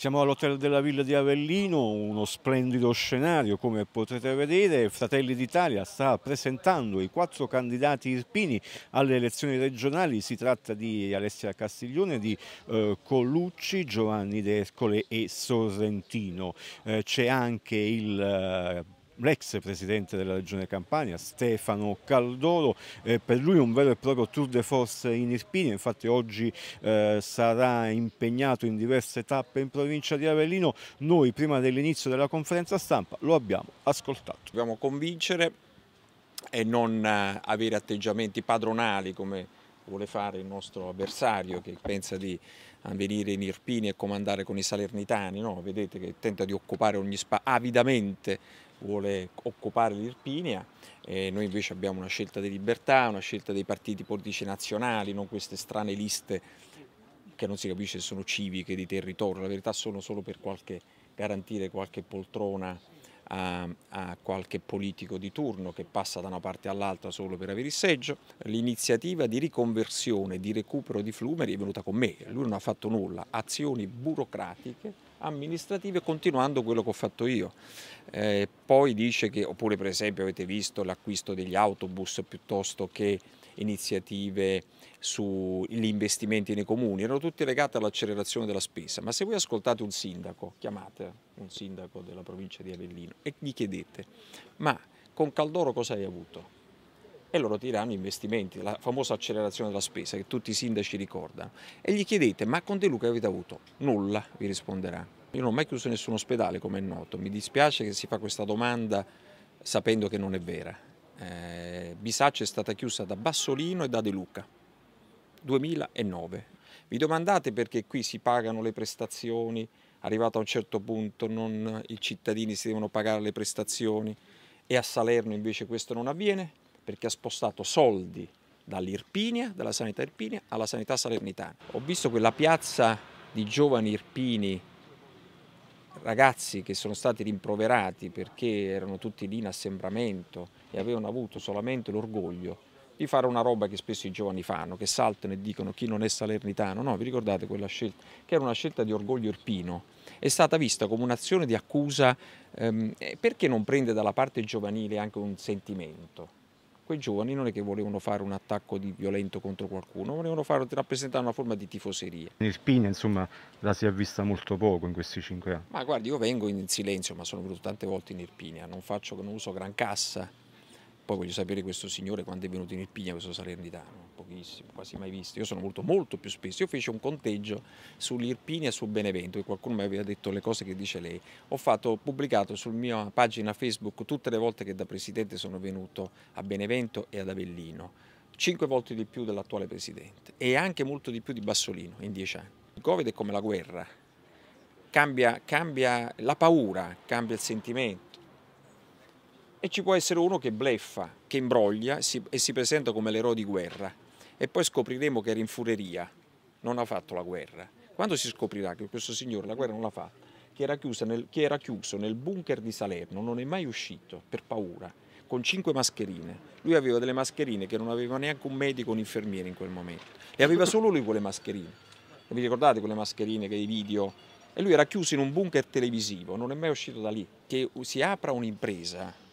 Siamo all'Hotel della Villa di Avellino, uno splendido scenario come potete vedere. Fratelli d'Italia sta presentando i quattro candidati irpini alle elezioni regionali. Si tratta di Alessia Castiglione, di eh, Colucci, Giovanni D'Ercole e Sorrentino. Eh, C'è anche il... Eh, Ehm, l'ex presidente della Regione Campania, Stefano Caldoro, eh, per lui un vero e proprio tour de force in Irpinia, infatti oggi eh, sarà impegnato in diverse tappe in provincia di Avellino, noi prima dell'inizio della conferenza stampa lo abbiamo ascoltato. Dobbiamo convincere e non eh, avere atteggiamenti padronali come vuole fare il nostro avversario che pensa di venire in Irpini e comandare con i salernitani, no? vedete che tenta di occupare ogni spazio, avidamente vuole occupare l'Irpinia e noi invece abbiamo una scelta di libertà, una scelta dei partiti politici nazionali, non queste strane liste che non si capisce se sono civiche, di territorio, la verità sono solo per qualche, garantire qualche poltrona a, a, qualche politico di turno che passa da una parte all'altra solo per avere il seggio. L'iniziativa di riconversione, di recupero di Flumeri è venuta con me, lui non ha fatto nulla, azioni burocratiche amministrative continuando quello che ho fatto io. Eh, poi dice che, oppure per esempio avete visto l'acquisto degli autobus piuttosto che iniziative sugli investimenti nei comuni, erano tutte legate all'accelerazione della spesa, ma se voi ascoltate un sindaco, chiamate un sindaco della provincia di Avellino e gli chiedete ma con Caldoro cosa hai avuto? E loro tirano investimenti, la famosa accelerazione della spesa che tutti i sindaci ricordano. E gli chiedete ma con De Luca avete avuto? Nulla, vi risponderà. Io non ho mai chiuso nessun ospedale, come è noto. Mi dispiace che si fa questa domanda sapendo che non è vera eh, Bisaccia è stata chiusa da Bassolino e da De Luca, 2009. Vi domandate perché qui si pagano le prestazioni, arrivato a un certo punto non, i cittadini si devono pagare le prestazioni e a Salerno invece questo non avviene perché ha spostato soldi dall'Irpinia, dalla sanità Irpinia alla sanità salernitana. Ho visto quella piazza di giovani irpini ragazzi che sono stati rimproverati perché erano tutti lì in assembramento e avevano avuto solamente l'orgoglio di fare una roba che spesso i giovani fanno, che saltano e dicono chi non è salernitano, no, vi ricordate quella scelta, che era una scelta di orgoglio irpino, è stata vista come un'azione di accusa, ehm, perché non prende dalla parte giovanile anche un sentimento? quei giovani non è che volevano fare un attacco di violento contro qualcuno, volevano far, rappresentare una forma di tifoseria. In Irpina insomma la si è vista molto poco in questi cinque anni. Ma guardi io vengo in silenzio ma sono venuto tante volte in Irpinia, non, faccio, non uso gran cassa, poi voglio sapere questo signore quando è venuto in Irpigna, questo salernitano, pochissimo, quasi mai visto. Io sono molto, molto più spesso. Io feci un conteggio sull'Irpigna e su Benevento, e qualcuno mi aveva detto le cose che dice lei. Ho fatto, pubblicato sulla mia pagina Facebook tutte le volte che da presidente sono venuto a Benevento e ad Avellino. Cinque volte di più dell'attuale presidente e anche molto di più di Bassolino in dieci anni. Il Covid è come la guerra, cambia, cambia la paura, cambia il sentimento e ci può essere uno che bleffa, che imbroglia e si presenta come l'eroe di guerra. E poi scopriremo che era in fureria, non ha fatto la guerra. Quando si scoprirà che questo signore la guerra non l'ha fatta, che era, nel, che era chiuso nel bunker di Salerno, non è mai uscito per paura, con cinque mascherine. Lui aveva delle mascherine che non aveva neanche un medico o un infermiere in quel momento. E aveva solo lui quelle mascherine. E vi ricordate quelle mascherine che i video? E lui era chiuso in un bunker televisivo, non è mai uscito da lì. Che si apra un'impresa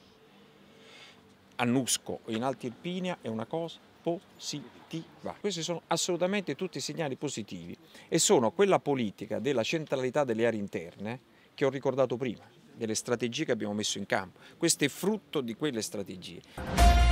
a Nusco o in Alti Irpinia è una cosa positiva. Questi sono assolutamente tutti segnali positivi e sono quella politica della centralità delle aree interne che ho ricordato prima, delle strategie che abbiamo messo in campo. Questo è frutto di quelle strategie.